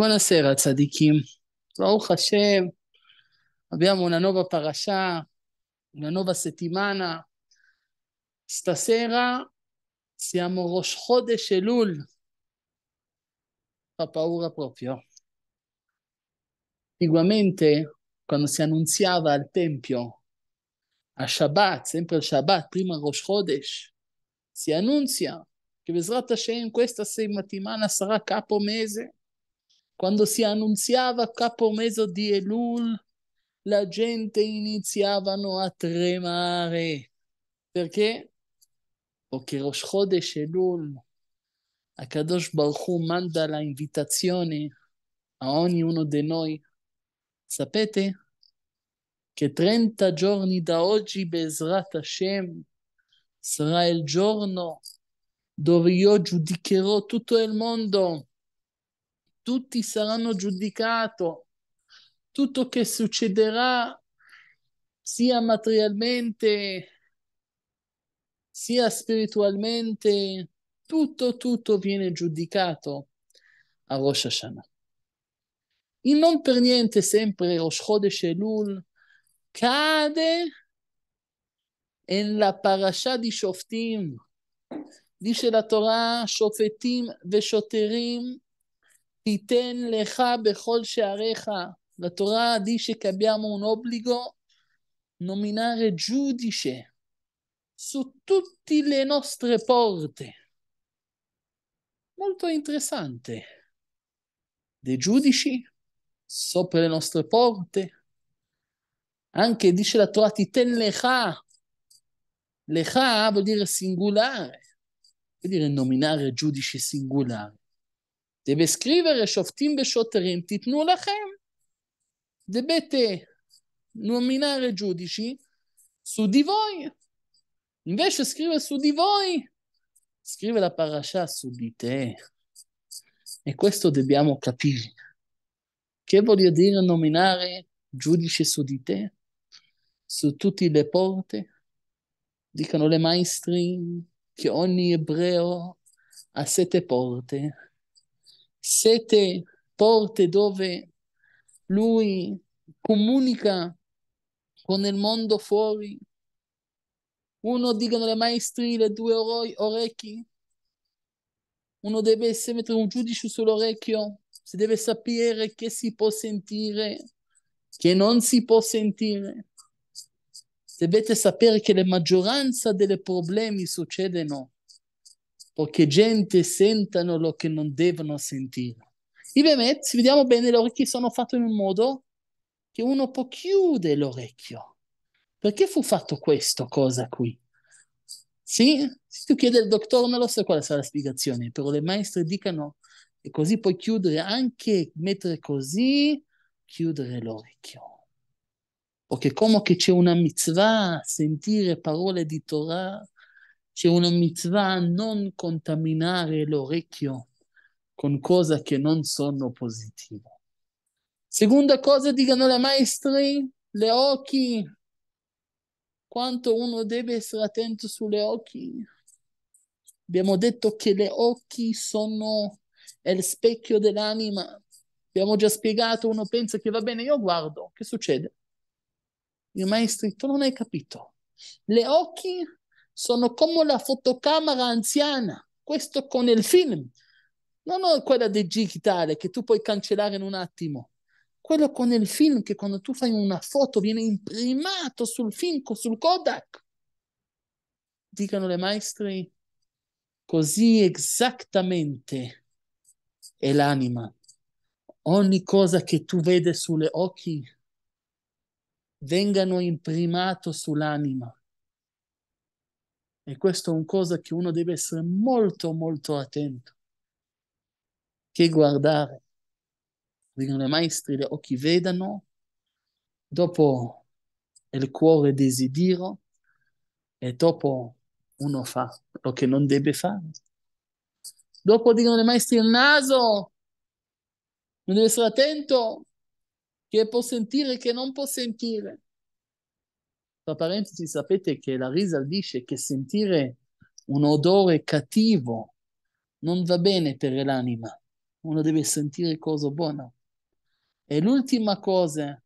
buonasera tzadikim. Baruch Hashem, abbiamo una nuova parasha, una nuova settimana. Stasera siamo Rosh Chodesh Elul. Fa paura proprio. Antiguamente, quando si annunziava al Tempio, a Shabbat, sempre il Shabbat, prima Rosh Chodesh, si annunzia che Besrat Hashem questa settimana sarà capo mese quando si annunziava capo mezzo di Elul, la gente iniziavano a tremare. Perché? Perché Rosh Chodesh Elul, Akadosh Baruch Hu manda la invitazione a ognuno di noi. Sapete che 30 giorni da oggi, Bezrat Hashem, sarà il giorno dove io giudicherò tutto il mondo tutti saranno giudicati, tutto che succederà sia materialmente sia spiritualmente, tutto, tutto viene giudicato a Rosh Hashanah. E non per niente sempre Rosh Chodesh Elul cade nella parasha di Shoftim. Dice la Torah, Shofetim Veshoterim titen lecha bechol shearecha. La Torah dice che abbiamo un obbligo nominare giudice su tutte le nostre porte. Molto interessante. Dei giudici sopra le nostre porte. Anche dice la Torah titen lecha. Lecha vuol dire singolare, vuol dire nominare giudice singolare deve scrivere Shoftim Beshoterim, Titnu Lachem. Dovete nominare giudici su di voi. Invece scrive su di voi, scrive la parasha su di te. E questo dobbiamo capire. Che voglio dire nominare giudici su di te? Su tutte le porte? Dicono le maestri che ogni ebreo ha sette porte sette porte dove lui comunica con il mondo fuori. Uno dicono le le due ore, orecchi. Uno deve essere, mettere un giudice sull'orecchio, si deve sapere che si può sentire, che non si può sentire. Dovete sapere che la maggioranza dei problemi succedono o che gente sentano lo che non devono sentire. I Bemet, se vediamo bene, le orecchie sono fatte in un modo che uno può chiudere l'orecchio. Perché fu fatto questo cosa qui? Sì? Se tu chiedi al dottore, non lo so quale sarà la spiegazione, però le maestre dicono e così puoi chiudere anche, mettere così, chiudere l'orecchio. O che come che c'è una mitzvah, sentire parole di Torah, c'è una mitzvah a non contaminare l'orecchio con cose che non sono positive. Seconda cosa, dicono le maestre, le occhi. Quanto uno deve essere attento sulle occhi. Abbiamo detto che le occhi sono il specchio dell'anima. Abbiamo già spiegato, uno pensa che va bene, io guardo, che succede? Il maestro, tu non hai capito. Le occhi sono come la fotocamera anziana, questo con il film. Non ho quella digitale che tu puoi cancellare in un attimo. Quello con il film che quando tu fai una foto viene imprimato sul film, sul Kodak. Dicono le maestre, così esattamente è l'anima. Ogni cosa che tu vede sulle occhi vengano imprimato sull'anima e questo è un cosa che uno deve essere molto, molto attento. Che guardare. Dicono i maestri, gli occhi vedano, dopo il cuore desidero, e dopo uno fa quello che non deve fare. Dopo dicono i maestri, il naso, non deve essere attento, che può sentire, che non può sentire tra parentesi sapete che la Risal dice che sentire un odore cattivo non va bene per l'anima, uno deve sentire cosa buona. E l'ultima cosa,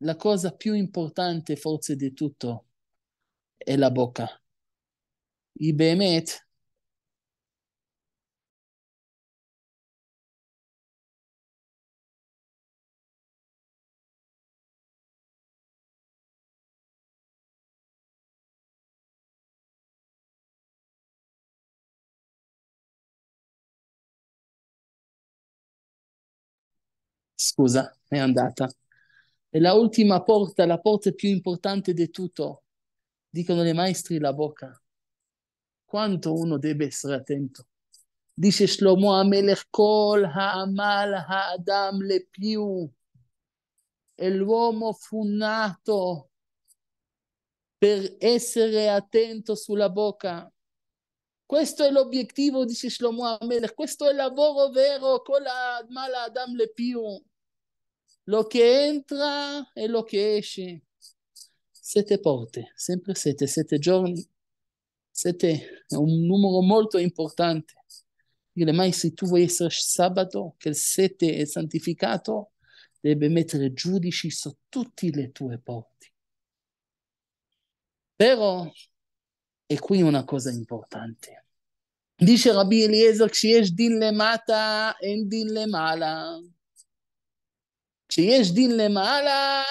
la cosa più importante forse di tutto, è la bocca. I Behemet Scusa, è andata. E la ultima porta, la porta più importante di tutto, dicono le maestri la bocca. Quanto uno deve essere attento. Dice Shlomo Amelech Kol Ha'amal Ha'adam Le Più. E l'uomo fu nato per essere attento sulla bocca. Questo è l'obiettivo, dice Shlomo Amelech, questo è il lavoro vero, con la mala Adam le più. Lo che entra e lo che esce. Sette porte, sempre sette, sette giorni. Sette è un numero molto importante. Dire mai se tu vuoi essere sabato, che il sette è santificato, devi mettere giudici su tutte le tue porte. Però e qui una cosa importante. Dice Rabbi Eliezer, כשיש le mala. Ci esce למעלה. le mala.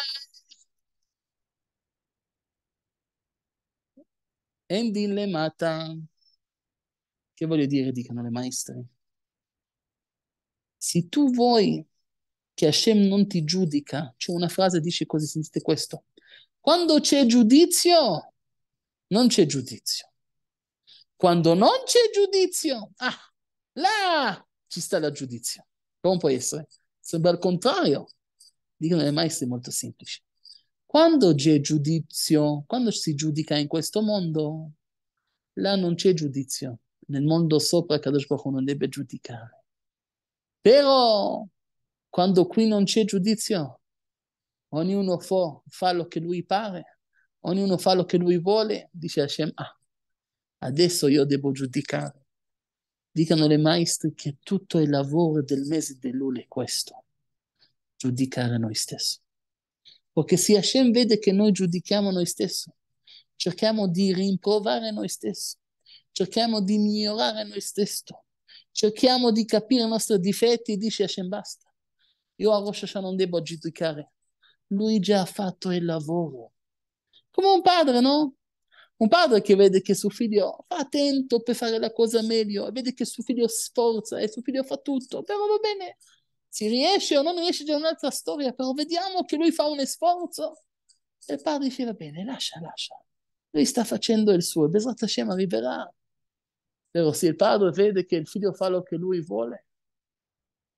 E אין le mata. Che voglio dire, dicono le maestre? Se tu vuoi che Hashem non ti giudica, c'è cioè una frase che dice così, sentite questo. Quando c'è giudizio, non c'è giudizio. Quando non c'è giudizio, ah, là ci sta la giudizio. Come può essere? Sembra il contrario. Dicono le maestre molto semplici. Quando c'è giudizio, quando si giudica in questo mondo, là non c'è giudizio. Nel mondo sopra Kadosh Baruch non deve giudicare. Però, quando qui non c'è giudizio, ognuno fa, fa lo che lui pare ognuno fa lo che lui vuole, dice Hashem, ah, adesso io devo giudicare. Dicano le maestre che tutto il lavoro del mese dell'Ule è questo, giudicare noi stessi. Perché se Hashem vede che noi giudichiamo noi stessi, cerchiamo di rimprovare noi stessi, cerchiamo di migliorare noi stessi, cerchiamo di capire i nostri difetti dice Hashem basta. Io a Rosh Hashanah non devo giudicare. Lui già ha fatto il lavoro. Come un padre, no? Un padre che vede che suo figlio fa attento per fare la cosa meglio, vede che suo figlio sforza e suo figlio fa tutto, però va bene, si riesce o non riesce, c'è un'altra storia, però vediamo che lui fa un sforzo. E il padre dice, va bene, lascia, lascia. Lui sta facendo il suo, Besrat Hashem arriverà. Però se il padre vede che il figlio fa quello che lui vuole,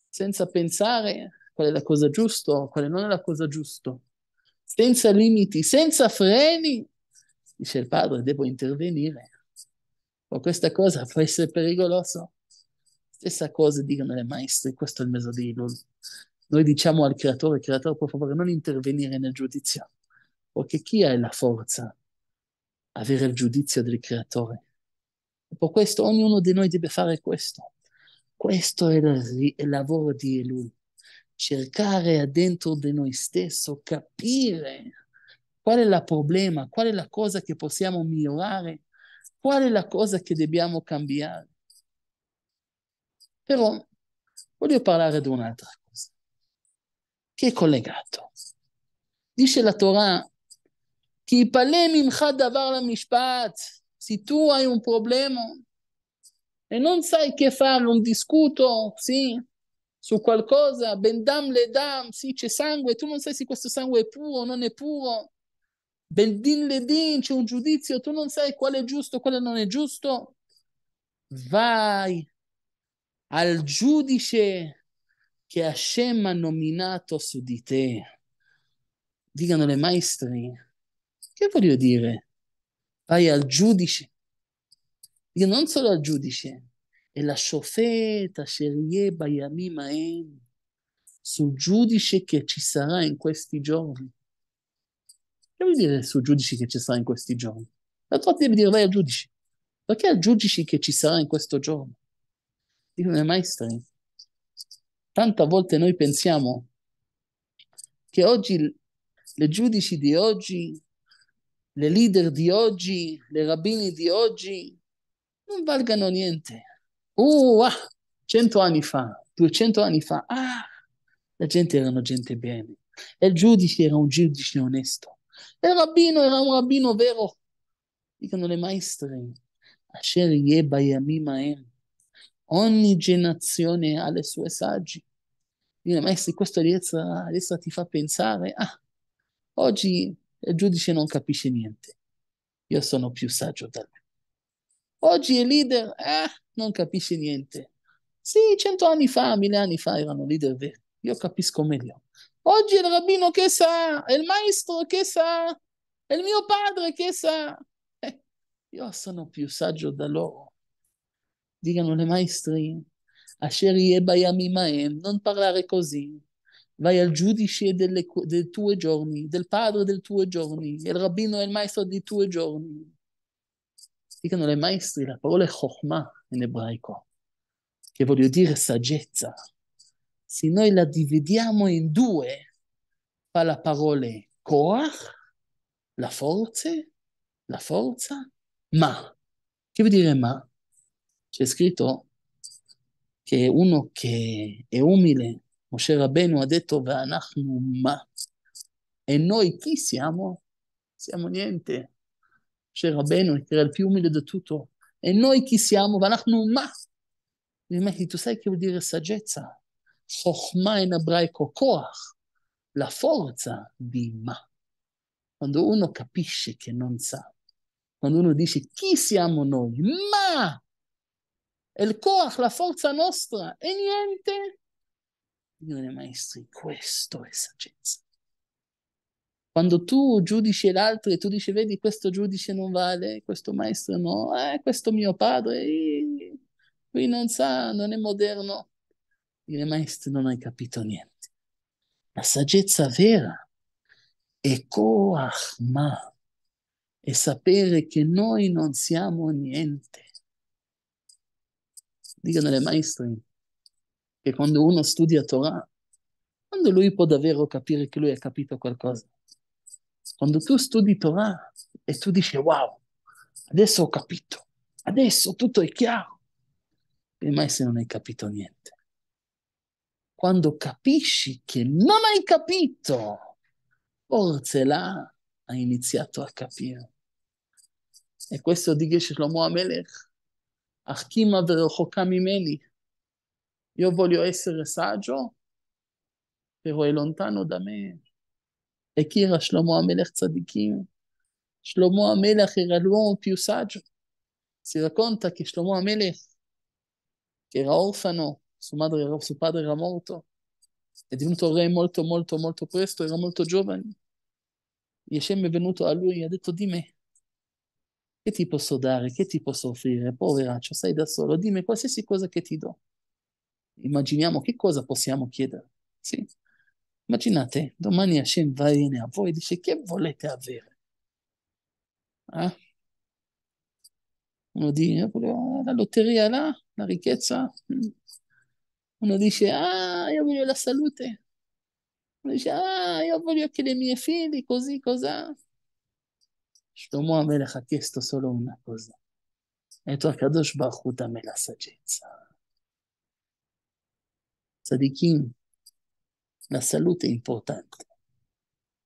senza pensare qual è la cosa giusta, qual è non è la cosa giusta, senza limiti, senza freni, dice il padre, devo intervenire. Con questa cosa può essere pericolosa. Stessa cosa dicono le maestre, questo è il mese di Ilul. Noi diciamo al creatore, creatore, per favore, non intervenire nel giudizio, perché chi ha la forza avere il giudizio del creatore? E per questo ognuno di noi deve fare questo. Questo è il, il lavoro di Elul cercare dentro di noi stessi, capire qual è il problema, qual è la cosa che possiamo migliorare, qual è la cosa che dobbiamo cambiare. Però voglio parlare di un'altra cosa, che è collegato. Dice la Torah, chi ipale mimcha davar la mishpat, se tu hai un problema e non sai che fare, un discuto, sì, su qualcosa, bendam le dam, sì c'è sangue, tu non sai se questo sangue è puro o non è puro, beldin le din, c'è un giudizio, tu non sai quale è giusto, quale non è giusto, vai al giudice che Hashem ha nominato su di te. Dicano le maestri, che voglio dire? Vai al giudice. Io non solo al giudice, El Ashofet Asherie Bayamim Aen, sul giudice che ci sarà in questi giorni. Che vuol dire sul giudice che ci sarà in questi giorni? La tua deve dire vai al giudice. Perché al giudice che ci sarà in questo giorno? Dicono i maestri, tante volte noi pensiamo che oggi le giudici di oggi, le leader di oggi, le rabbini di oggi non valgano niente. Uh, ah, 100 anni fa, duecento anni fa, ah, la gente era gente bene. E il giudice era un giudice onesto. E il rabbino era un rabbino vero. Dicono le maestre, Asher Yebayamimaem. Ogni generazione ha le sue saggi. Dicono le maestre, questo adesso ti fa pensare, ah, oggi il giudice non capisce niente. Io sono più saggio da lui. Oggi i leader, eh, non capisci niente. Sì, cento anni fa, mille anni fa erano leader veri. Io capisco meglio. Oggi il rabbino che sa, il maestro che sa, il mio padre che sa. Eh, io sono più saggio da loro. Dicano le maestre, maestri, Asher Maem, non parlare così. Vai al giudice delle, dei tuoi giorni, del padre dei tuoi giorni, il rabbino è il maestro dei tuoi giorni dicono le maestre la parola è in ebraico, che voglio dire saggezza. Se noi la dividiamo in due, fa la parola koach, la forza, la forza, ma. Che vuol dire ma? C'è scritto che uno che è umile, Moshe Rabbeinu ha detto, ma. E noi chi siamo? Siamo niente. שרבנו יקרא על פי ומלידתותו. אינו כי סיימו, ואנחנו מה? נדמה כי תוסי כבדירי סג'צה. חוכמה אינה ברייקו כוח, la forza di ma. Quando uno capisce che non sa, quando uno dice chi siamo noi, ma è il Koach, la forza nostra, e niente, dicono i maestri, questo è saggezza. Quando tu giudici l'altro e tu dici, vedi, questo giudice non vale, questo maestro no, eh, questo mio padre, eh, qui non sa, non è moderno. Dire, maestro, non hai capito niente. La saggezza vera è Koachma, è sapere che noi non siamo niente. Dicono le maestri che quando uno studia Torah, quando lui può davvero capire che lui ha capito qualcosa? Quando tu studi Torah e tu dici wow, adesso ho capito, adesso tutto è chiaro, e mai se non hai capito niente. Quando capisci che non hai capito, forse là hai iniziato a capire. E questo dice Shlomo Amelech, Achima verrochoka mimeni. Io voglio essere saggio, però è lontano da me. הכירה שלמה המלך צדיקים. שלמה המלך הרעלו פיוסג' si racconta che Shlomo Amelech, che era orfano, suo, madre, suo padre era morto, è diventato re molto, molto, molto presto, era molto giovane. Yeshem è venuto a lui e ha detto, di me, che ti posso dare, che ti posso offrire? Poveraccio, sei da solo, dimmi qualsiasi cosa che ti do. Immaginiamo che cosa possiamo chiedere. Sì? Immaginate, domani Hashem va a voi e dice che volete avere? Ah? Eh? Uno dice, eh, la lotteria là, la ricchezza. Mm. Uno dice, ah, io voglio la salute. Uno dice, ah, io voglio che le mie figli, così, cos'ha? Shlomo Amelech ha chiesto solo una cosa. E tu a Kadosh Baruch dammi la saggezza. Sadikim, la salute è importante,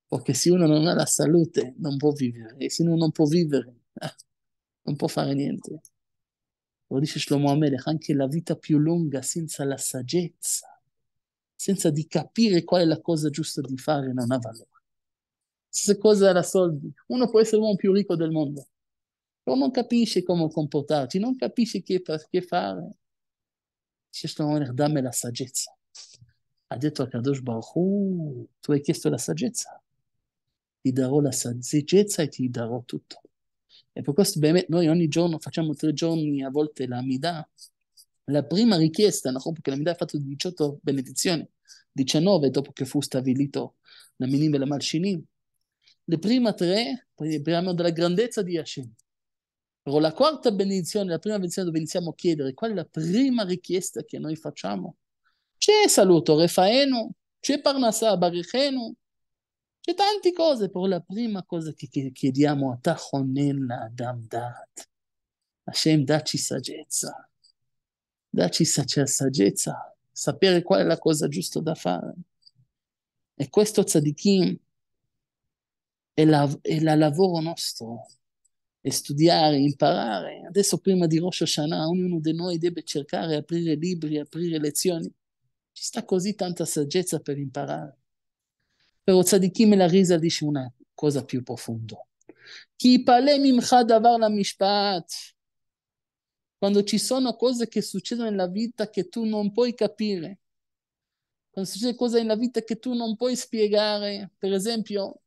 perché se uno non ha la salute non può vivere, e se uno non può vivere ah, non può fare niente. Lo dice Shlomo Amelech, anche la vita più lunga senza la saggezza, senza di capire qual è la cosa giusta di fare, non ha valore. Stessa cosa era soldi. Uno può essere l'uomo più ricco del mondo, però non capisce come comportarsi, non capisce che, che fare. Dice Shlomo Amelech, dammi la saggezza ha detto a Kadosh Baruch tu hai chiesto la saggezza, ti darò la saggezza e ti darò tutto. E per questo noi ogni giorno facciamo tre giorni, a volte la Mida, la prima richiesta, no? perché la Mida ha fatto 18 benedizioni, 19 dopo che fu stabilito la Minim e la Malcinim. Le prime tre parliamo della grandezza di Hashem. Però la quarta benedizione, la prima benedizione dove iniziamo a chiedere qual è la prima richiesta che noi facciamo c'è c'è saluto שיסלו Barichenu, c'è tante cose, שטענתי la prima cosa che chiediamo a חונן לאדם דעת. Hashem דת saggezza, דת saggezza, sapere qual è la cosa giusta da fare. E questo tzadikim è, la, è la lavoro nostro, è studiare, imparare. Adesso prima di Rosh Hashanah ognuno di noi deve cercare, aprire libri, aprire lezioni. Ci sta così tanta saggezza per imparare. Però tzadikim e la risa dice una cosa più profonda. Chi pale mimcha davar la mishpat. Quando ci sono cose che succedono nella vita che tu non puoi capire, quando succede cose nella vita che tu non puoi spiegare, per esempio,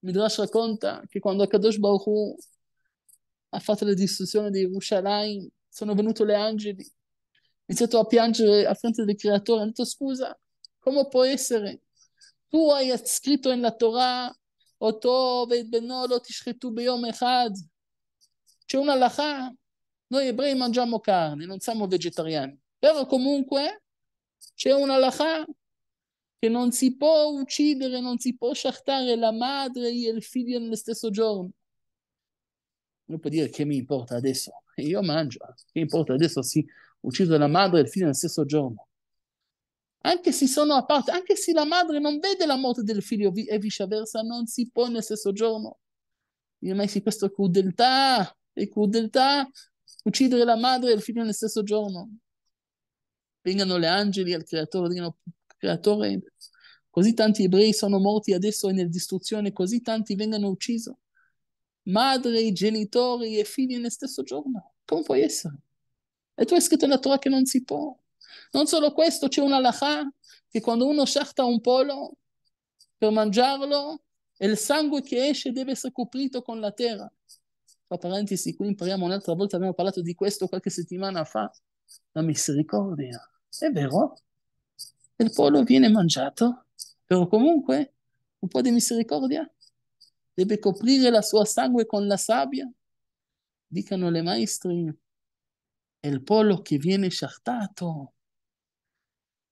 Midrash racconta che quando Kadosh Baruch Hu ha fatto la distruzione di Yerushalayim, sono venuti gli angeli iniziato a piangere a fronte del creatore, ha detto scusa, come può essere? Tu hai scritto nella Torah, Oto veit beno lo tishchetu beyom echad. C'è una lacha, noi ebrei mangiamo carne, non siamo vegetariani, però comunque c'è una lacha che non si può uccidere, non si può sciattare la madre e il figlio nello stesso giorno. Non può dire che mi importa adesso, io mangio, che importa adesso sì, ucciso la madre e il figlio nel stesso giorno. Anche se sono a parte, anche se la madre non vede la morte del figlio e viceversa, non si può nel stesso giorno. Io sì, questa crudeltà e crudeltà, uccidere la madre e il figlio nel stesso giorno. Vengano gli angeli al creatore, dicono, creatore, così tanti ebrei sono morti adesso e nella distruzione, così tanti vengono uccisi. Madre, genitori e figli nel stesso giorno. Come può essere? E tu hai scritto nella Torah che non si può. Non solo questo, c'è una halakha che quando uno sciacta un polo per mangiarlo, il sangue che esce deve essere coprito con la terra. Tra parentesi, qui impariamo un'altra volta, abbiamo parlato di questo qualche settimana fa, la misericordia. È vero? Il polo viene mangiato, però comunque un po' di misericordia. Deve coprire la sua sangue con la sabbia. Dicano le maestre, il pollo che viene sciartato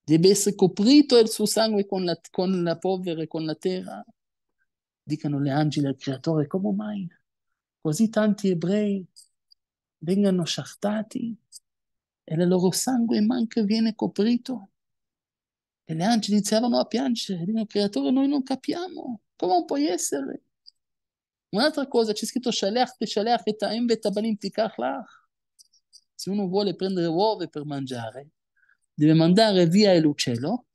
deve essere coprito il suo sangue con la, con la polvere, con la terra. Dicano le angeli al creatore, come mai così tanti ebrei vengano sciartati e il loro sangue manca viene coprito? E le angeli iniziarono a piangere, dicono creatore noi non capiamo, come può essere? Un'altra cosa, c'è scritto Shalach, Shalach, Etaim, Betabanim, Tikach, Lach se uno vuole prendere uova per mangiare, deve mandare via l'uccello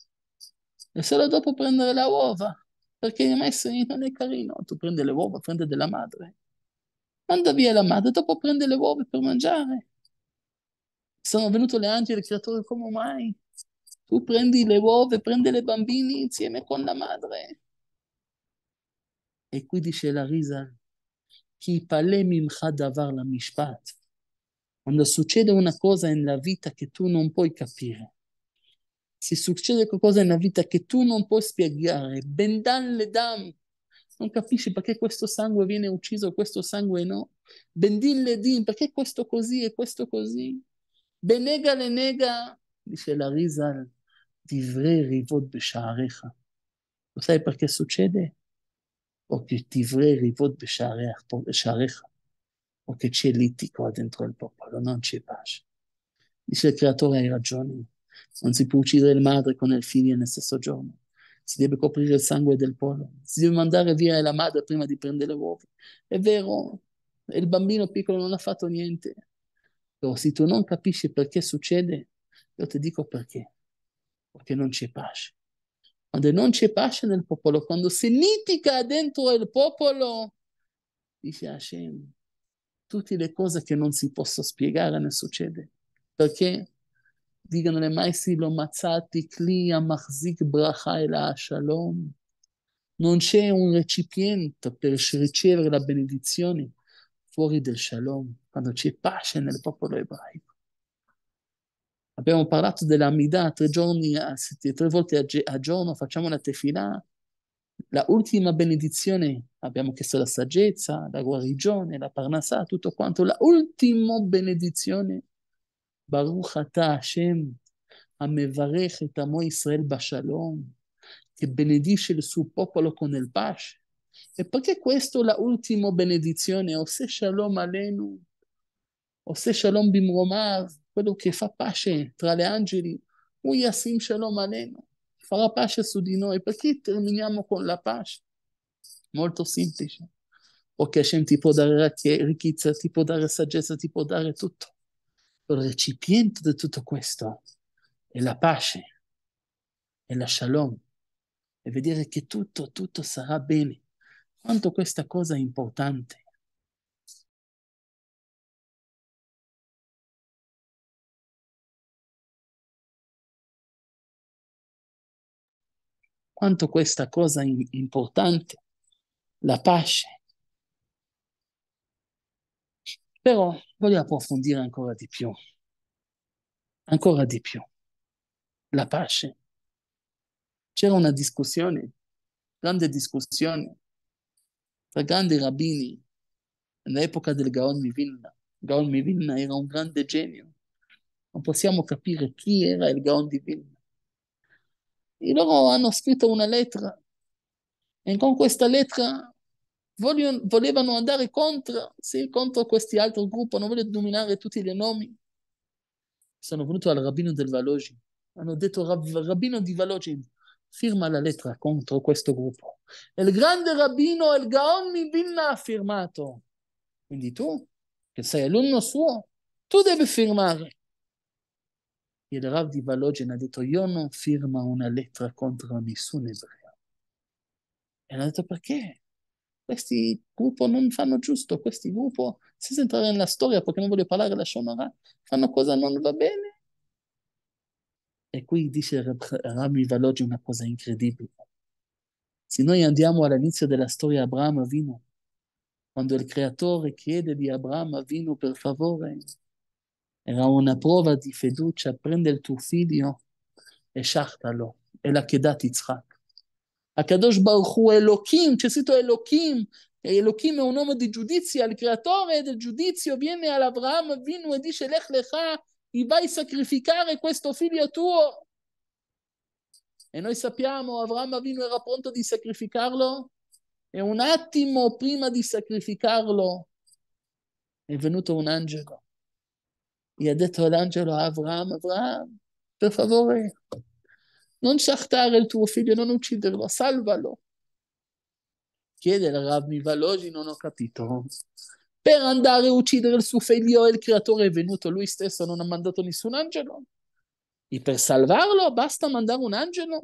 e solo dopo prendere la uova, perché il maestro non è carino, tu prendi le uova, prendi della madre, manda via la madre, dopo prende le uova per mangiare. Sono venute le angeli, il creatore, come mai? Tu prendi le uova, prendi le bambini insieme con la madre. E qui dice la risa, chi pale mimcha davar la mishpat, quando succede una cosa nella vita che tu non puoi capire, se succede qualcosa nella vita che tu non puoi spiegare, ben dan dam, non capisci perché questo sangue viene ucciso, questo sangue no, ben din din, perché questo così e questo così, benega le nega, dice la di divrei rivot besharecha. Lo sai perché succede? O che ti divrei rivot besharecha o che c'è liti qua dentro il popolo, non c'è pace. Dice il creatore hai ragione, non si può uccidere il madre con il figlio nel stesso giorno, si deve coprire il sangue del pollo, si deve mandare via la madre prima di prendere le uova. È vero, il bambino piccolo non ha fatto niente, però se tu non capisci perché succede, io ti dico perché, perché non c'è pace. Quando non c'è pace nel popolo, quando si nitica dentro il popolo, dice Hashem, tutte le cose che non si possono spiegare ne succede. Perché dicono le maestri lo mazzati, clia machzik bracha e la shalom. Non c'è un recipiente per ricevere la benedizione fuori del shalom, quando c'è pace nel popolo ebraico. Abbiamo parlato dell'amidà tre giorni, tre volte a giorno facciamo la tefilà la ultima benedizione, abbiamo chiesto la saggezza, la guarigione, la parnasà, tutto quanto. La ultima benedizione, Baruch Ata Hashem, Amevarech et Amo Israel Bashalom, che benedisce il suo popolo con il pace. E perché questo la ultima benedizione? Ose Shalom Alenu, Ose Shalom Bimromav, quello che fa pace tra gli angeli. Uyasim Shalom Alenu farà pace su di noi. Perché terminiamo con la pace? Molto semplice. Perché Hashem ti può dare ricchezza, ti può dare saggezza, ti può dare tutto. Il recipiente di tutto questo è la pace, è la shalom, e vedere che tutto, tutto sarà bene. Quanto questa cosa è importante. quanto questa cosa è importante, la pace. Però voglio approfondire ancora di più, ancora di più, la pace. C'era una discussione, grande discussione, tra grandi rabbini nell'epoca del Gaon Mivilna. Gaon Mivilna era un grande genio. Non possiamo capire chi era il Gaon di Vilna e loro hanno scritto una lettera e con questa lettera vogliono, volevano andare contro, sì, contro questi altri gruppi, non voglio nominare tutti i nomi. Sono venuto al rabbino del Valogi, hanno detto rabbino di Valogi, firma la lettera contro questo gruppo. Il grande rabbino, il Gaon di Vilna ha firmato. Quindi tu, che sei alunno suo, tu devi firmare il Rav di Valogen ha detto io non firmo una lettera contro nessun ebreo. E hanno detto perché? Questi gruppi non fanno giusto, questi gruppi, senza entrare nella storia perché non voglio parlare la Shonara, fanno cosa non va bene. E qui dice Rav di Valogi una cosa incredibile. Se noi andiamo all'inizio della storia Abramo Vino, quando il creatore chiede di Abramo Vino per favore, era una prova di fiducia, prende il tuo figlio e sciachtalo, e la chedat Yitzhak. Akadosh Baruch Hu Elohim, c'è scritto Elohim, e Elohim è un nome di giudizio, il creatore del giudizio viene all'Abramo, vino e dice Lech Lecha, ti vai a sacrificare questo figlio tuo. E noi sappiamo, Abramo Avinu era pronto di sacrificarlo e un attimo prima di sacrificarlo è venuto un angelo ha detto all'angelo Avram, Avram, per favore, non sciachtare il tuo figlio, non ucciderlo, salvalo. Chiede il Rav Mivalogi, non ho capito. Per andare a uccidere il suo figlio, il creatore è venuto lui stesso, non ha mandato nessun angelo. E per salvarlo basta mandare un angelo?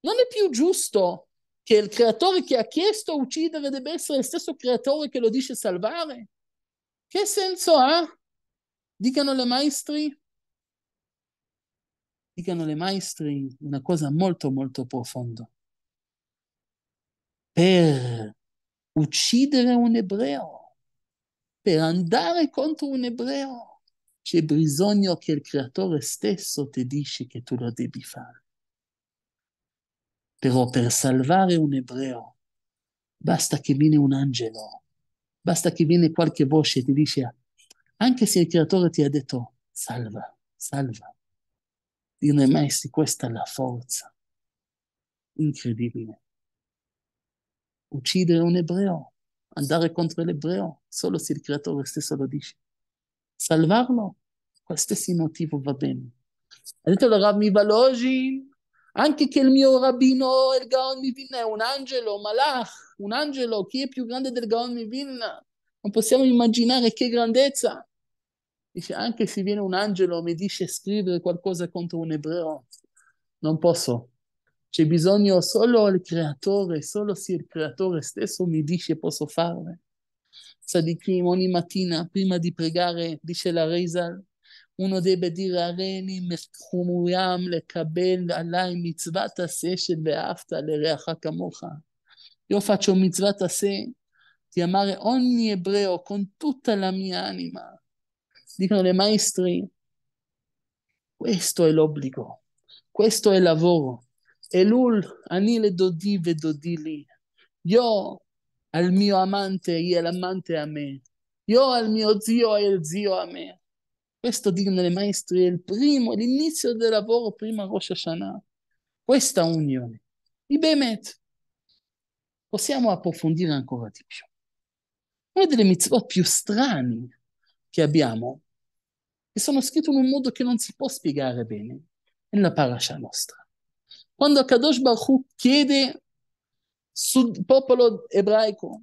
Non è più giusto che il creatore che ha chiesto uccidere debba essere il stesso creatore che lo dice salvare? Che senso ha? Dicano le maestri, dicano le maestri una cosa molto molto profonda. Per uccidere un ebreo, per andare contro un ebreo, c'è bisogno che il creatore stesso ti dice che tu lo devi fare. Però per salvare un ebreo basta che viene un angelo, basta che viene qualche voce e ti dice anche se il creatore ti ha detto salva, salva, di rimarsi questa è la forza. Incredibile. Uccidere un ebreo, andare contro l'ebreo, solo se il creatore stesso lo dice. Salvarlo, qualsiasi motivo va bene. Ha detto la Rav Mibalogin, anche che il mio rabbino, il Gaon Mivilna, è un angelo, Malach, un angelo, chi è più grande del Gaon Mivilna? Non possiamo immaginare che grandezza. Dice, anche se viene un angelo e mi dice scrivere qualcosa contro un ebreo, non posso. C'è bisogno solo il creatore, solo se il creatore stesso mi dice posso farlo. Sadikim ogni mattina prima di pregare, dice la Reisal, uno deve dire a Reni, מחומרם לקבל עליי מצוות עשה של ואהבת לרעך כמוך. Io faccio mitzvah se, di amare ogni ebreo con tutta la mia anima, dicono dei maestri, questo è l'obbligo, questo è il lavoro. E lui, anile dodi ve dodi lì. Io al mio amante e l'amante a me. Io al mio zio e il zio a me. Questo dicono le maestri, è il primo, l'inizio del lavoro prima Rosh Hashanah. Questa unione. I Bemet. Possiamo approfondire ancora di più. Una delle mitzvot più strane che abbiamo e sono scritte in un modo che non si può spiegare bene nella parasha nostra. Quando Kadosh Baruch chiede sul popolo ebraico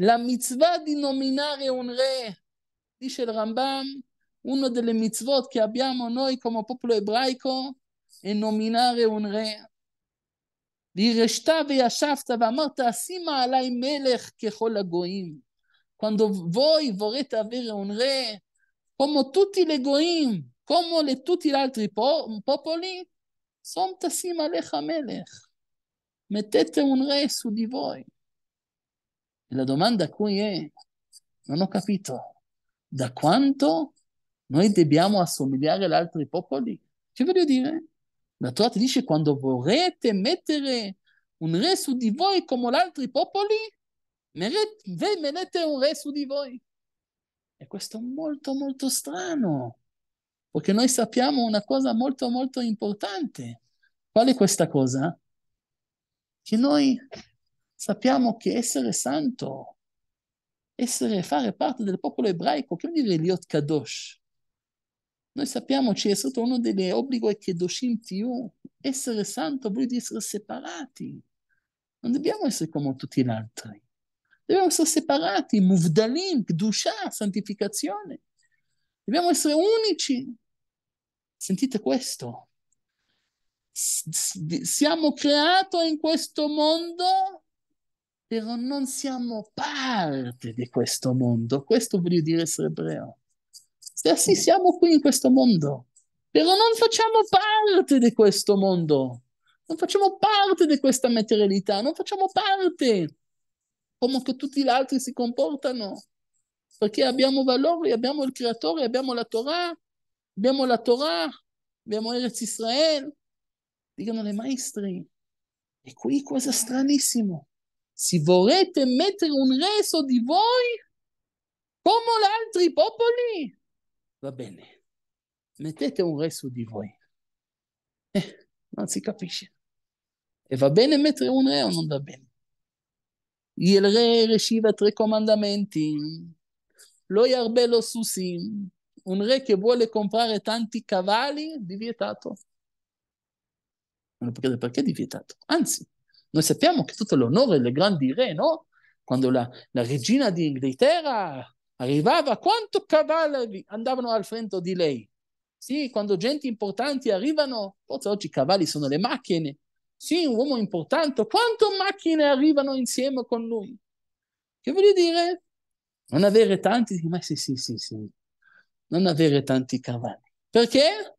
la mitzvah di nominare un re, dice il Rambam, una delle mitzvot che abbiamo noi come popolo ebraico è nominare un re. Quando voi vorrete avere un re, come tutti gli goim, come le, tutti gli altri po- popoli, sono tassim alecha melech. Mettete un re su di voi. E la domanda qui è, non ho capito, da quanto noi dobbiamo assomigliare agli altri popoli? Che voglio dire? La Torah ti dice quando vorrete mettere un re su di voi come gli altri popoli, merete, voi mettete un re su di voi. E questo è molto, molto strano, perché noi sappiamo una cosa molto, molto importante. Qual è questa cosa? Che noi sappiamo che essere santo, essere, fare parte del popolo ebraico, che vuol dire liot kadosh? Noi sappiamo che è stato uno degli obblighi che kedoshim tiu, essere santo vuol dire essere separati. Non dobbiamo essere come tutti gli altri. Dobbiamo essere separati, muvdalim, kdusha, santificazione. Dobbiamo essere unici. Sentite questo. Siamo creati in questo mondo, però non siamo parte di questo mondo. Questo voglio dire essere ebreo. Sì, siamo qui in questo mondo, però non facciamo parte di questo mondo. Non facciamo parte di questa materialità, non facciamo parte come che tutti gli altri si comportano, perché abbiamo valori, abbiamo il creatore, abbiamo la Torah, abbiamo la Torah, abbiamo Eretz Israel. Dicono le maestre. e qui cosa stranissimo, se volete mettere un re su di voi come gli altri popoli, va bene, mettete un re su di voi. Eh, non si capisce. E va bene mettere un re o non va bene? il re riceve tre comandamenti, lo iarbe lo susi, un re che vuole comprare tanti cavalli, divietato. Perché, perché divietato? Anzi, noi sappiamo che tutto l'onore delle grandi re, no? Quando la, la regina d'Inghilterra arrivava, quanto cavalli andavano al fronte di lei? Sì, quando gente importante arrivano, forse oggi i cavalli sono le macchine, sì, un uomo importante, quanto macchine arrivano insieme con lui? Che voglio dire, non avere tanti, ma sì, sì, sì, sì, non avere tanti cavalli. Perché?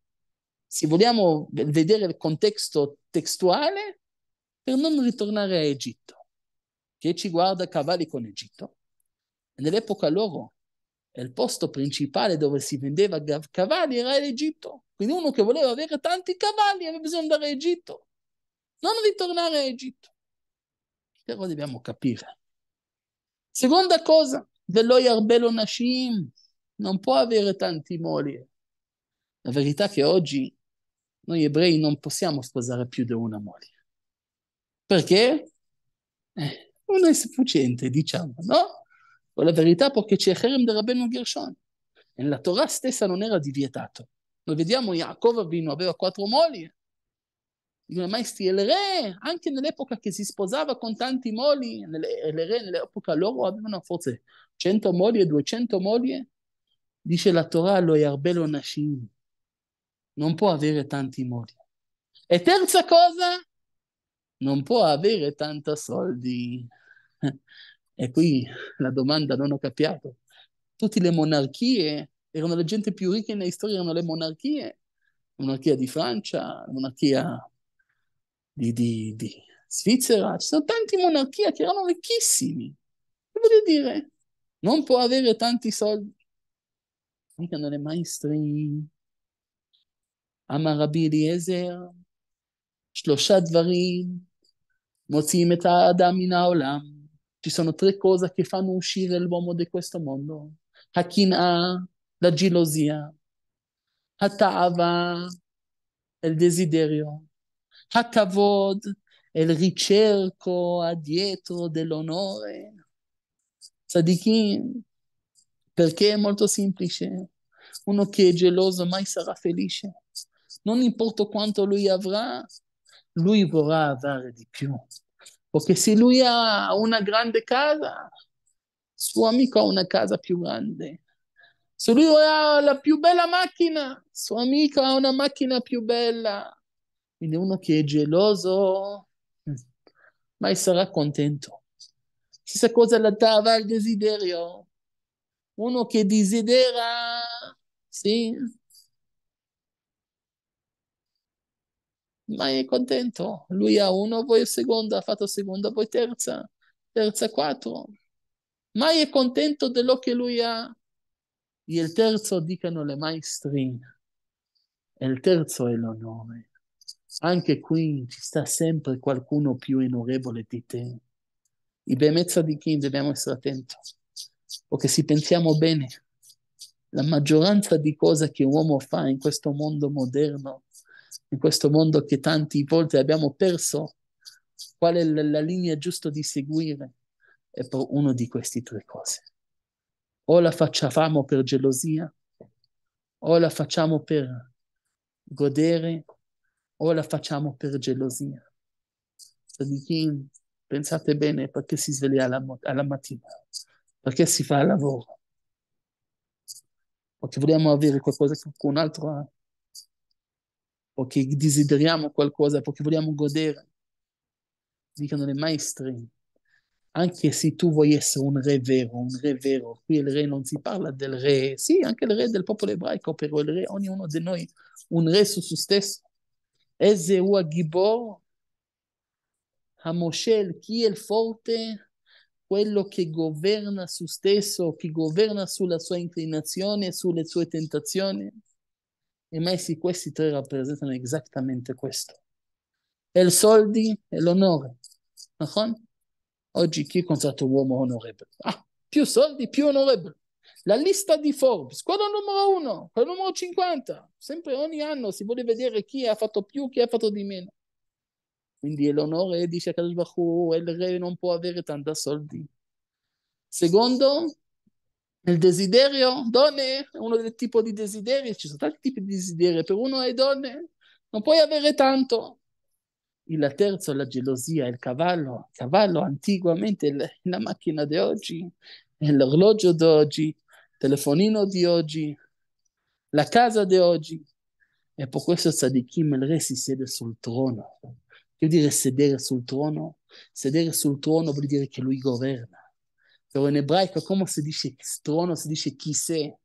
Se vogliamo vedere il contesto testuale, per non ritornare a Egitto, che ci guarda cavalli con Egitto. Nell'epoca loro, il posto principale dove si vendeva cavalli era l'Egitto. Quindi uno che voleva avere tanti cavalli aveva bisogno di andare a Egitto non ritornare in Egitto. Però dobbiamo capire. Seconda cosa, velo yarbelo nashim, non può avere tanti mogli. La verità è che oggi noi ebrei non possiamo sposare più di una moglie. Perché? Eh, non è sufficiente, diciamo, no? O la verità perché c'è Herem del Rabbeinu Gershon. E la Torah stessa non era divietate. Noi vediamo Jacob Avino aveva quattro mogli, il maestri, il re, anche nell'epoca che si sposava con tanti mogli, il re nell'epoca loro avevano forse 100 mogli, 200 mogli, dice la Torah, lo yarbelo nashim, non può avere tanti mogli. E terza cosa, non può avere tanti soldi. E qui la domanda non ho capito. Tutte le monarchie erano le gente più ricche nella storia, erano le monarchie. La monarchia di Francia, la monarchia di, di, di Svizzera, ci sono tanti monarchie che erano ricchissimi. Che voglio dire, non può avere tanti soldi. Dicano le maestri, אמר רבי אליעזר, שלושה דברים מוציאים את האדם מן העולם. Ci sono tre cose che fanno uscire l'uomo di questo mondo. הקנאה, la gelosia, התאווה, il desiderio. Hakavod e il ricerco addietro dell'onore. Tzadikim, perché è molto semplice. Uno che è geloso mai sarà felice. Non importa quanto lui avrà, lui vorrà avere di più. Perché se lui ha una grande casa, suo amico ha una casa più grande. Se lui ha la più bella macchina, suo amico ha una macchina più bella. Quindi uno che è geloso mm, mai sarà contento. Stessa cosa la tava il desiderio. Uno che desidera, sì, mai è contento. Lui ha uno, poi seconda, ha fatto seconda, poi terza, terza quattro. Mai è contento dello che lui ha. E il terzo dicono le maestrie. E il terzo è l'onore. Anche qui ci sta sempre qualcuno più onorevole di te. In bellezza di chi dobbiamo essere attenti. Perché se pensiamo bene, la maggioranza di cose che l'uomo fa in questo mondo moderno, in questo mondo che tante volte abbiamo perso, qual è la, la linea giusta di seguire? È per una di queste tre cose. O la facciamo per gelosia, o la facciamo per godere o la facciamo per gelosia? Sadichim, pensate bene perché si sveglia alla, alla mattina, perché si fa il lavoro, perché vogliamo avere qualcosa che qualcun altro ha, perché desideriamo qualcosa, perché vogliamo godere. Dicono le maestre, anche se tu vuoi essere un re vero, un re vero, qui il re non si parla del re, sì, anche il re del popolo ebraico, però il re, ognuno di noi, un re su se stesso, איזה הוא הגיבור, המושל, כי אל פורטה, quello che governa su stesso, che governa sulla sua inclinazione, sulle sue tentazioni. I messi questi tre rappresentano esattamente questo. E il soldi e l'onore. Oggi chi è contratto uomo onorevole? Ah, più soldi, più onorevole. La lista di Forbes, quello numero uno, quello numero 50, sempre ogni anno si vuole vedere chi ha fatto più, chi ha fatto di meno. Quindi l'onore, dice a il re non può avere tanti soldi. Secondo, il desiderio, donne, uno dei tipi di desideri, ci sono tanti tipi di desideri, per uno è donne, non puoi avere tanto. Il terzo è la gelosia, il cavallo, il cavallo antiguamente la macchina di oggi, l'orologio d'oggi, telefonino di oggi, la casa di oggi. E per questo Tzadikim il re si siede sul trono. Che vuol dire sedere sul trono? Sedere sul trono vuol dire che lui governa. Però in ebraico come si dice trono? Si dice chissè.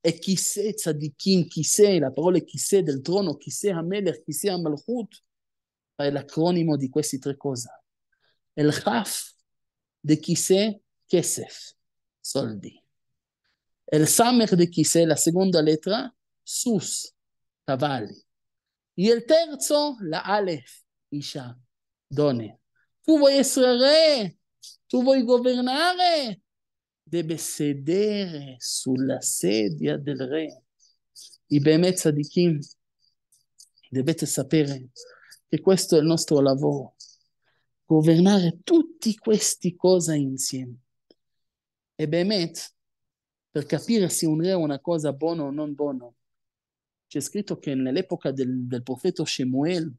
E chissè Chi chissè, la parola chissè del trono, chissè amelech, chissè amalchut, è l'acronimo di queste tre cose. El chaf, de chissè, kesef, soldi. El Samech de Kise, la seconda lettera, sus, cavalli. E il terzo, la Aleph, Isha, donne. Tu vuoi essere re, tu vuoi governare, deve sedere sulla sedia del re. I Behemet Sadikim, dovete sapere che questo è il nostro lavoro, governare tutti questi cose insieme. E Behemet, per capire se un re è una cosa buona o non buona. C'è scritto che nell'epoca del, del profeta Shemuel,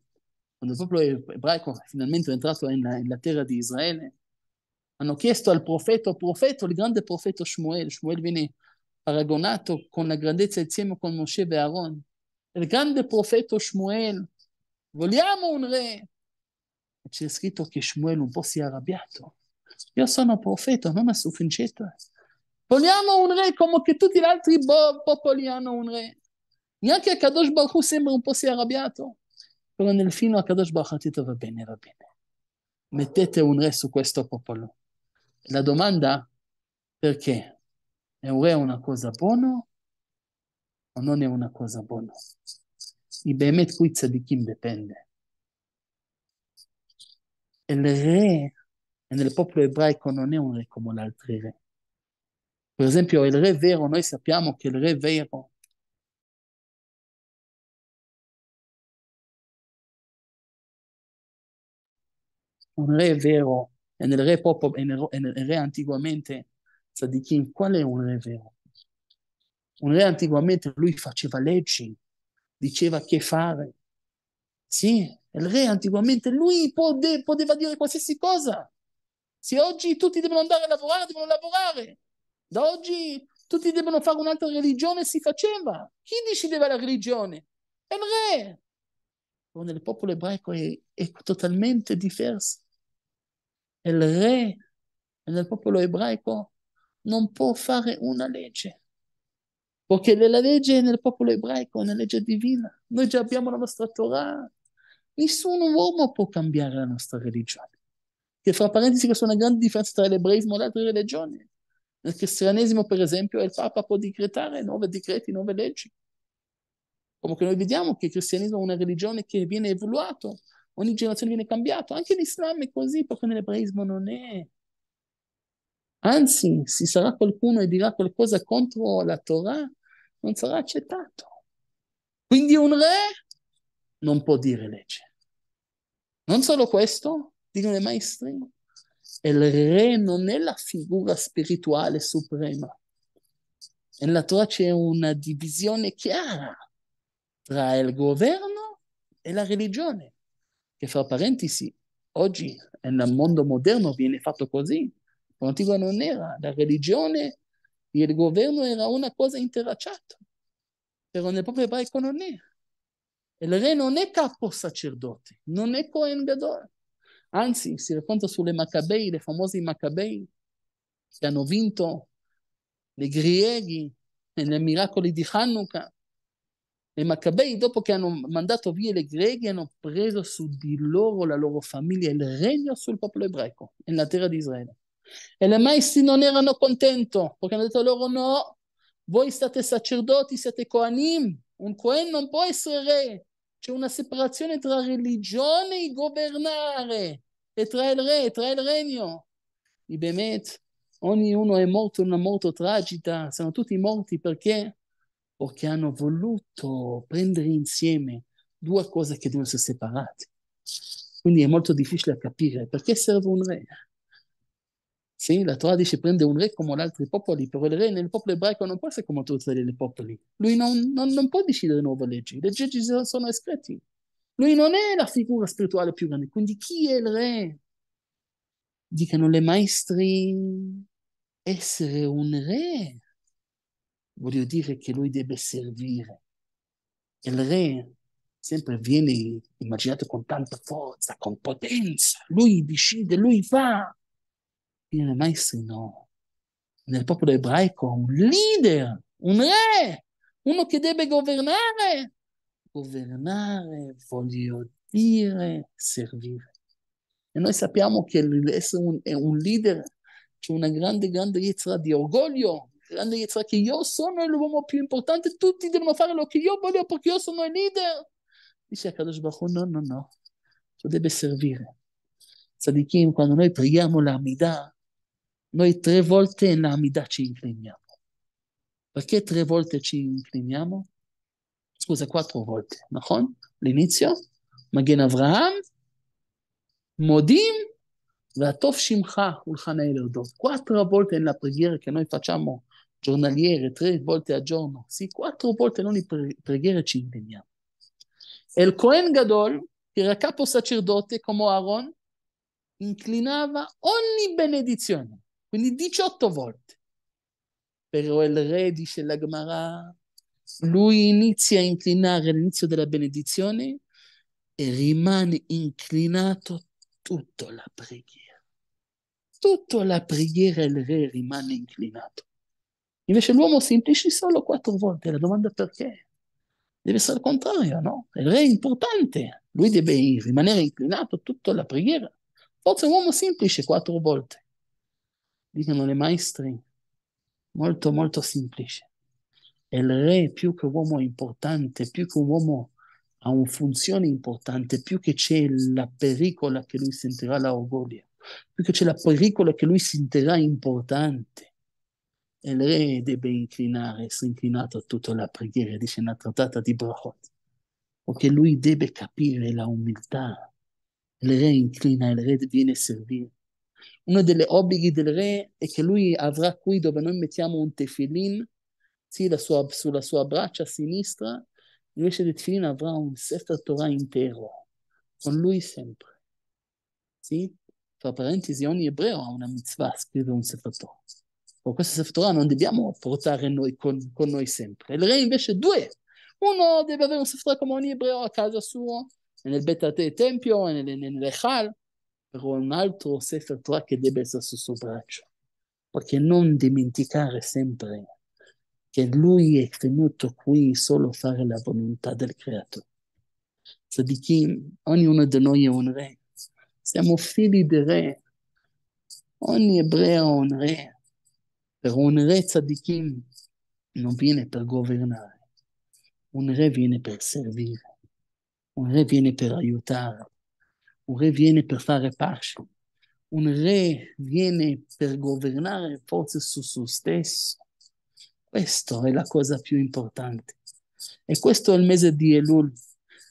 quando il popolo ebraico è finalmente è entrato nella, terra di Israele, hanno chiesto al profeta, profeta, il grande profeta Shemuel, Shemuel viene paragonato con la grandezza insieme con Moshe e Aaron, il grande profeta Shemuel, vogliamo un re. C'è scritto che Shemuel un po' si è arrabbiato. Io sono profeta, non mi sufficiente. Vogliamo un re come che tutti gli altri bo- popoli hanno un re. Neanche Kadosh Baruch Hu sembra un po' si arrabbiato. Però nel fino a Kadosh Baruch Hu detto va bene, va bene. Mettete un re su questo popolo. La domanda perché? È un re una cosa buona o non è una cosa buona? I Behemet qui chi dipende. Il re nel popolo ebraico non è un re come gli altri re per esempio, il re vero, noi sappiamo che il re vero un re vero e nel re, popo, e nel, e nel re antiguamente Tzadikim, qual è un re vero? Un re antiguamente lui faceva leggi, diceva che fare. Sì, il re antiguamente lui pode, poteva dire qualsiasi cosa. Se oggi tutti devono andare a lavorare, devono lavorare. Da oggi tutti devono fare un'altra religione, si faceva. Chi decideva la religione? il re. Ma nel popolo ebraico è, è totalmente diverso. Il re nel popolo ebraico non può fare una legge, perché la legge nel popolo ebraico è una legge divina. Noi già abbiamo la nostra Torah. Nessun uomo può cambiare la nostra religione. Che fra parentesi che sono una grande differenza tra l'ebraismo e le altre religioni. Nel cristianesimo, per esempio, il Papa può decretare nuovi decreti, nuove leggi. Comunque noi vediamo che il cristianesimo è una religione che viene evoluata, ogni generazione viene cambiata. Anche l'Islam è così, perché nell'ebraismo non è. Anzi, se sarà qualcuno e dirà qualcosa contro la Torah, non sarà accettato. Quindi un re non può dire legge. Non solo questo, dicono i maestri, il re non è la figura spirituale suprema. Nella Torah c'è una divisione chiara tra il governo e la religione, che fra parentesi oggi nel mondo moderno viene fatto così. L'antico non era, la religione e il governo era una cosa interacciata, però nel proprio ebraico non è. Il re non è capo sacerdote, non è Cohen Gadol. Anzi, si racconta sulle Maccabei, le famose Maccabei, che hanno vinto le Grieghi nei miracoli di Hanukkah. Le Maccabei, dopo che hanno mandato via le Grieghi, hanno preso su di loro, la loro famiglia, il regno sul popolo ebraico, nella terra di Israele. E le maestri non erano contento, perché hanno detto loro no, voi state sacerdoti, siete Koanim, un Kohen non può essere re, c'è una separazione tra religione e governare e tra il re e tra il regno. I Bemet, ognuno è morto in una morte tragica, sono tutti morti perché? Perché hanno voluto prendere insieme due cose che devono essere separate. Quindi è molto difficile capire perché serve un re. Sì, la Torah dice prende un re come gli altri popoli, però il re nel popolo ebraico non può essere come tutti i popoli. Lui non, non, non, può decidere nuove leggi, le leggi sono scritte. Lui non è la figura spirituale più grande, quindi chi è il re? Dicano le maestri, essere un re vuol dire che lui deve servire. Il re sempre viene immaginato con tanta forza, con potenza, lui decide, lui fa, era maestrino nel popolo ebraico un leader, un re, uno che deve governare. Governare, voglio dire, servire. E noi sappiamo che essere un, un leader c'è una grande, grande yetzra di orgoglio, grande yetzra che io sono l'uomo più importante, tutti devono fare lo che io voglio perché io sono il leader. Dice a Akadosh Baruch no, no, no, tu devi servire. Sadikim, quando noi preghiamo la Midah, noi tre volte Amida ci incliniamo. Perché tre volte ci incliniamo? Scusa, quattro volte, נכון? l'inizio, מגן Avraham, modim, Vatov Shimcha, ולחנה אלרדוב. Quattro volte nella preghiera che noi facciamo giornaliere, tre volte al giorno, sì, quattro volte noi pre- preghiere ci impegniamo. E il Cohen Gadol, che era capo sacerdote come Aaron, inclinava ogni benedizione. Quindi 18 volte. Però il re, dice la Gemara, lui inizia a inclinare all'inizio della benedizione e rimane inclinato tutta la preghiera. Tutta la preghiera il re rimane inclinato. Invece l'uomo si implisce solo quattro volte. La domanda perché? Deve essere il contrario, no? Il re è importante. Lui deve rimanere inclinato tutta la preghiera. Forse un uomo semplice quattro volte dicono le maestre, molto molto semplice. Il re più che uomo è importante, più che un uomo ha una funzione importante, più che c'è la pericola che lui sentirà l'orgoglio, più che c'è la pericola che lui sentirà importante. Il re deve inclinare, si è inclinato tutta la preghiera, dice una trattata di Brachot, perché lui deve capire la umiltà. Il re inclina, il re viene servito. Uno degli obblighi del re è che lui avrà qui dove noi mettiamo un tefilin, sì, sua, sulla sua braccia sinistra, invece del tefilin avrà un Sefer certo Torah intero, con lui sempre. Sì? Tra parentesi, ogni ebreo ha una mitzvah, scrive un Sefer Torah. Con questo Sefer Torah non dobbiamo portare noi con, con noi sempre. Il re invece due. Uno deve avere un Sefer Torah come ogni ebreo a casa sua, nel Bet Tempio, nel, nel, per un altro Sefer Torah che deve essere sul suo braccio, perché non dimenticare sempre che lui è venuto qui solo a fare la volontà del creatore. Tzadikim, ognuno di noi è un re, siamo figli di re, ogni ebreo è un re, Per un re tzadikim non viene per governare, un re viene per servire, un re viene per aiutare, un re viene per fare pace, un re viene per governare forse su se stesso. Questa è la cosa più importante. E questo è il mese di Elul.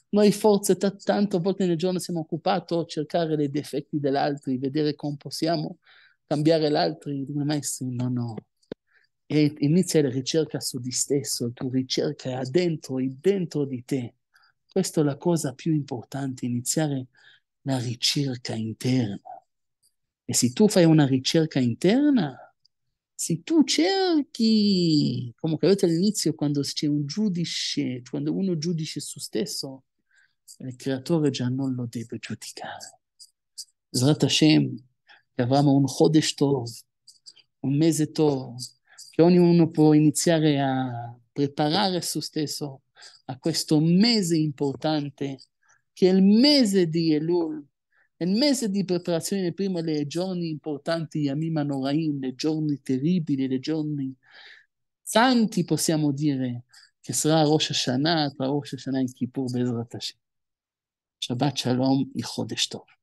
Noi forse t- tante volte nel giorno siamo occupati a cercare dei difetti dell'altro, vedere come possiamo cambiare l'altro. Ma maestri, no, no. E inizia la ricerca su di stesso, la tua ricerca è dentro, è dentro di te. Questa è la cosa più importante, iniziare a la ricerca interna. E se tu fai una ricerca interna, se tu cerchi, come ho detto all'inizio, quando c'è un giudice, quando uno giudice su stesso, il creatore già non lo deve giudicare. Zrat Hashem, che avranno un Chodesh Tov, un mese Tov, che ognuno può iniziare a preparare su stesso a questo mese importante che il mese di Elul, il mese di preparazione prima le giorni importanti, Yamim Anoraim, le giorni terribili, le giorni santi, possiamo dire, che sarà Rosh Hashanah, tra Rosh Hashanah e Kippur, Bezrat Hashem. Shabbat Shalom e Chodesh Tov.